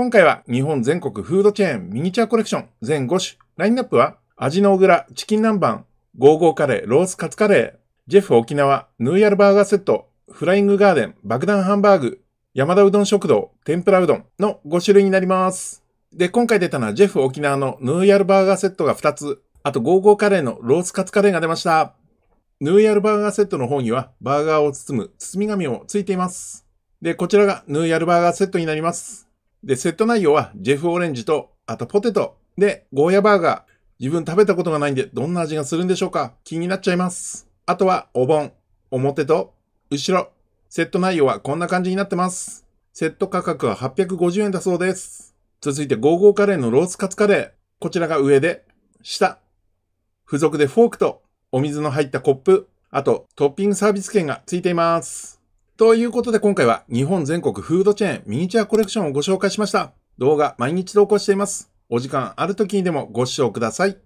今回は日本全国フードチェーンミニチュアコレクション全5種。ラインナップは、味の小倉、チキン南蛮、ゴーゴーカレー、ロースカツカレー、ジェフ沖縄、ヌーヤルバーガーセット、フライングガーデン、爆弾ハンバーグ、山田うどん食堂、天ぷらうどんの5種類になります。で、今回出たのはジェフ沖縄のヌーヤルバーガーセットが2つ、あとゴーゴーカレーのロースカツカレーが出ました。ヌーヤルバーガーセットの方にはバーガーを包む包み紙もついています。で、こちらがヌーヤルバーガーセットになります。で、セット内容はジェフオレンジと、あとポテト。で、ゴーヤバーガー。自分食べたことがないんで、どんな味がするんでしょうか気になっちゃいます。あとは、お盆。表と、後ろ。セット内容はこんな感じになってます。セット価格は850円だそうです。続いて、ゴーゴーカレーのロースカツカレー。こちらが上で、下。付属でフォークと、お水の入ったコップ。あと、トッピングサービス券がついています。ということで今回は日本全国フードチェーンミニチュアコレクションをご紹介しました。動画毎日投稿しています。お時間ある時にでもご視聴ください。